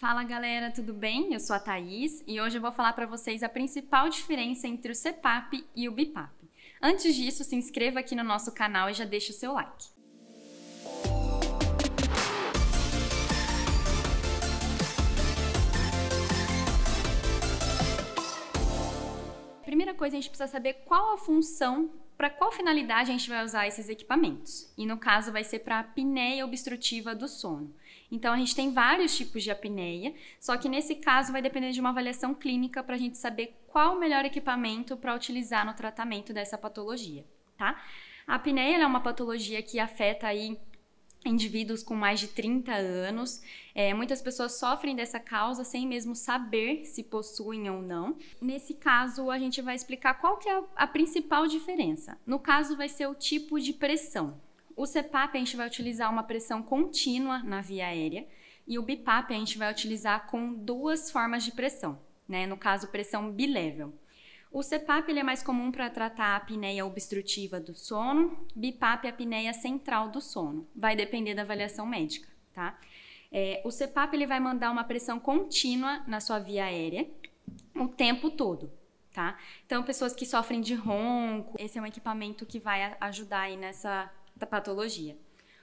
Fala galera, tudo bem? Eu sou a Thaís e hoje eu vou falar para vocês a principal diferença entre o CEPAP e o BIPAP. Antes disso, se inscreva aqui no nosso canal e já deixa o seu like. coisa, a gente precisa saber qual a função, para qual finalidade a gente vai usar esses equipamentos. E no caso, vai ser para a apneia obstrutiva do sono. Então, a gente tem vários tipos de apneia, só que nesse caso vai depender de uma avaliação clínica para a gente saber qual o melhor equipamento para utilizar no tratamento dessa patologia, tá? A apneia é uma patologia que afeta aí indivíduos com mais de 30 anos. É, muitas pessoas sofrem dessa causa sem mesmo saber se possuem ou não. Nesse caso, a gente vai explicar qual que é a principal diferença. No caso, vai ser o tipo de pressão. O CPAP a gente vai utilizar uma pressão contínua na via aérea e o BIPAP a gente vai utilizar com duas formas de pressão, né? No caso, pressão bilevel. O CPAP ele é mais comum para tratar a apneia obstrutiva do sono, BIPAP é a apneia central do sono. Vai depender da avaliação médica, tá? É, o CPAP ele vai mandar uma pressão contínua na sua via aérea o tempo todo, tá? Então, pessoas que sofrem de ronco, esse é um equipamento que vai ajudar aí nessa patologia.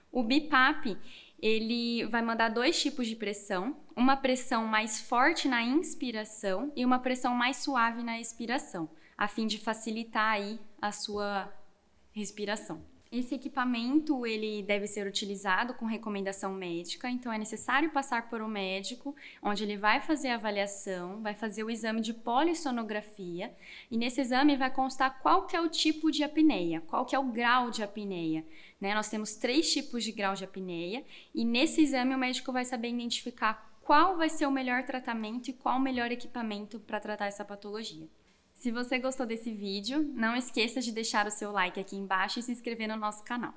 O BIPAP, ele vai mandar dois tipos de pressão: uma pressão mais forte na inspiração e uma pressão mais suave na expiração, a fim de facilitar aí a sua respiração. Esse equipamento ele deve ser utilizado com recomendação médica, então é necessário passar por um médico, onde ele vai fazer a avaliação, vai fazer o exame de polissonografia e nesse exame vai constar qual que é o tipo de apneia, qual que é o grau de apneia. Né? Nós temos três tipos de grau de apneia e nesse exame o médico vai saber identificar qual vai ser o melhor tratamento e qual o melhor equipamento para tratar essa patologia. Se você gostou desse vídeo, não esqueça de deixar o seu like aqui embaixo e se inscrever no nosso canal.